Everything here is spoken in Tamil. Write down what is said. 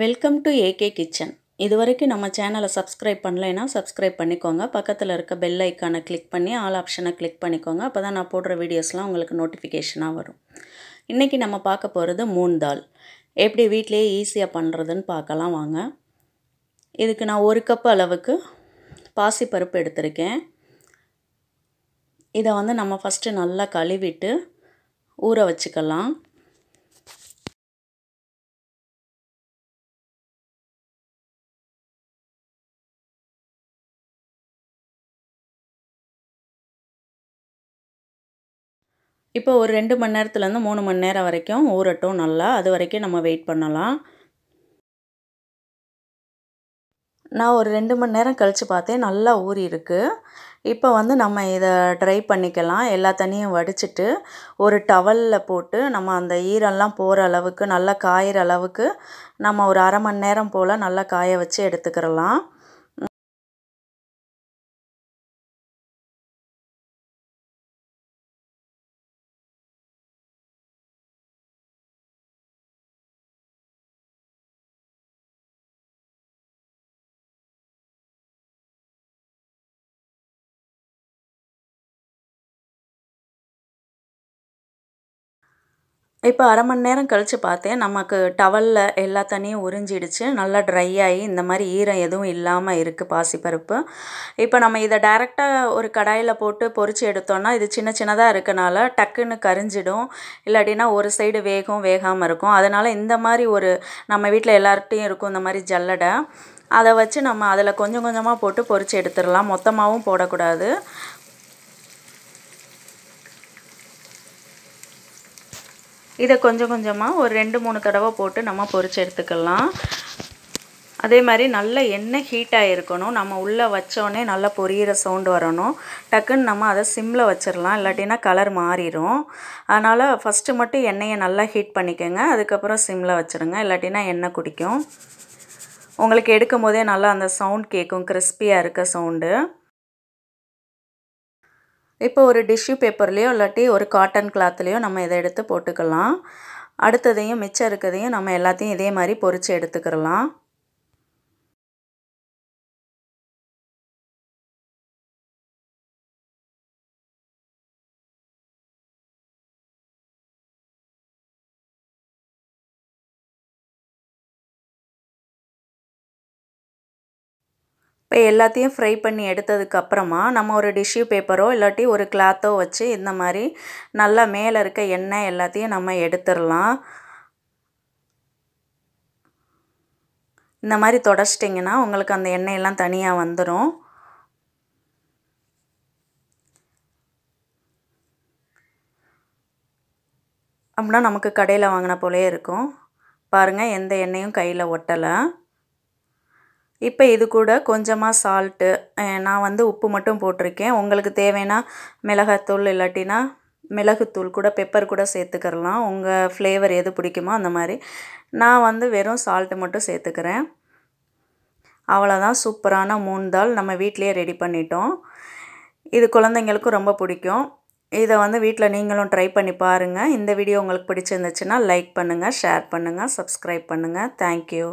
வெல்கம் டு ஏகே கிச்சன் இது வரைக்கும் நம்ம சேனலை சப்ஸ்கிரைப் பண்ணலைன்னா சப்ஸ்கிரைப் பண்ணிக்கோங்க பக்கத்தில் இருக்க பெல் ஐக்கானை கிளிக் பண்ணி ஆல் ஆப்ஷனை கிளிக் பண்ணிக்கோங்க அப்போ தான் நான் போடுற வீடியோஸ்லாம் உங்களுக்கு நோட்டிஃபிகேஷனாக வரும் இன்றைக்கி நம்ம பார்க்க போகிறது மூணு தால் எப்படி வீட்டிலேயே ஈஸியாக பண்ணுறதுன்னு பார்க்கலாம் வாங்க இதுக்கு நான் ஒரு கப் அளவுக்கு பாசிப்பருப்பு எடுத்திருக்கேன் இதை வந்து நம்ம ஃபஸ்ட்டு நல்லா கழுவிட்டு ஊற வச்சுக்கலாம் இப்போ ஒரு ரெண்டு மணி நேரத்துலேருந்து மூணு மணி நேரம் வரைக்கும் ஊறட்டும் நல்லா அது வரைக்கும் நம்ம வெயிட் பண்ணலாம் நான் ஒரு ரெண்டு மணி நேரம் கழித்து பார்த்தேன் நல்லா ஊறி இருக்குது இப்போ வந்து நம்ம இதை ட்ரை பண்ணிக்கலாம் எல்லா தண்ணியும் வடிச்சிட்டு ஒரு டவலில் போட்டு நம்ம அந்த ஈரெல்லாம் போகிற அளவுக்கு நல்லா காயிற அளவுக்கு நம்ம ஒரு அரை மணி நேரம் போல் நல்லா காய வச்சு எடுத்துக்கிறலாம் இப்போ அரை மணி நேரம் கழித்து பார்த்தேன் நமக்கு டவலில் எல்லா தண்ணியும் உறிஞ்சிடுச்சு நல்லா ட்ரை ஆகி இந்த மாதிரி ஈரம் எதுவும் இல்லாமல் இருக்குது பாசிப்பருப்பு இப்போ நம்ம இதை டைரெக்டாக ஒரு கடாயில் போட்டு பொறிச்சு எடுத்தோன்னா இது சின்ன சின்னதாக இருக்கனால டக்குன்னு கரிஞ்சிடும் இல்லாட்டினா ஒரு சைடு வேகம் வேகாமல் இருக்கும் அதனால் இந்த மாதிரி ஒரு நம்ம வீட்டில் எல்லார்ட்டையும் இருக்கும் இந்த மாதிரி ஜல்லடை அதை வச்சு நம்ம அதில் கொஞ்சம் கொஞ்சமாக போட்டு பொறிச்சு எடுத்துடலாம் மொத்தமாகவும் போடக்கூடாது இதை கொஞ்சம் கொஞ்சமாக ஒரு ரெண்டு மூணு தடவை போட்டு நம்ம பொறிச்சு எடுத்துக்கலாம் அதே மாதிரி நல்ல எண்ணெய் ஹீட்டாக இருக்கணும் நம்ம உள்ளே வச்சோடனே நல்லா பொரியிற சவுண்டு வரணும் டக்குன்னு நம்ம அதை சிம்மில் வச்சிடலாம் இல்லாட்டினா கலர் மாறிடும் அதனால் ஃபஸ்ட்டு மட்டும் எண்ணெயை நல்லா ஹீட் பண்ணிக்கோங்க அதுக்கப்புறம் சிம்மில் வச்சுருங்க இல்லாட்டினா எண்ணெய் குடிக்கும் உங்களுக்கு எடுக்கும் போதே நல்லா அந்த சவுண்ட் கேட்கும் கிறிஸ்பியாக இருக்க சவுண்டு இப்போ ஒரு டிஷ்யூ பேப்பர்லேயோ இல்லாட்டி ஒரு காட்டன் கிளாத்லேயோ நம்ம இதை எடுத்து போட்டுக்கலாம் அடுத்ததையும் மிச்சம் இருக்கிறதையும் நம்ம எல்லாத்தையும் இதே மாதிரி பொரித்து எடுத்துக்கிடலாம் இப்போ எல்லாத்தையும் ஃப்ரை பண்ணி எடுத்ததுக்கப்புறமா நம்ம ஒரு டிஷ்யூ பேப்பரோ இல்லாட்டி ஒரு கிளாத்தோ வச்சு இந்த மாதிரி நல்லா மேலே இருக்க எண்ணெய் எல்லாத்தையும் நம்ம எடுத்துடலாம் இந்த மாதிரி தொடச்சிட்டிங்கன்னா உங்களுக்கு அந்த எண்ணெயெல்லாம் தனியாக வந்துடும் அப்படின்னா நமக்கு கடையில் வாங்கின போலே இருக்கும் பாருங்கள் எந்த எண்ணெயும் கையில் ஒட்டலை இப்போ இது கூட கொஞ்சமாக சால்ட்டு நான் வந்து உப்பு மட்டும் போட்டிருக்கேன் உங்களுக்கு தேவைன்னா மிளகாத்தூள் இல்லாட்டினா மிளகுத்தூள் கூட பெப்பர் கூட சேர்த்துக்கிறலாம் உங்கள் ஃப்ளேவர் எது பிடிக்குமோ அந்த மாதிரி நான் வந்து வெறும் சால்ட்டு மட்டும் சேர்த்துக்கிறேன் அவ்வளோதான் சூப்பரான மூணு தால் நம்ம வீட்லேயே ரெடி பண்ணிட்டோம் இது குழந்தைங்களுக்கும் ரொம்ப பிடிக்கும் இதை வந்து வீட்டில் நீங்களும் ட்ரை பண்ணி பாருங்கள் இந்த வீடியோ உங்களுக்கு பிடிச்சிருந்துச்சுன்னா லைக் பண்ணுங்கள் ஷேர் பண்ணுங்கள் சப்ஸ்கிரைப் பண்ணுங்கள் தேங்க்யூ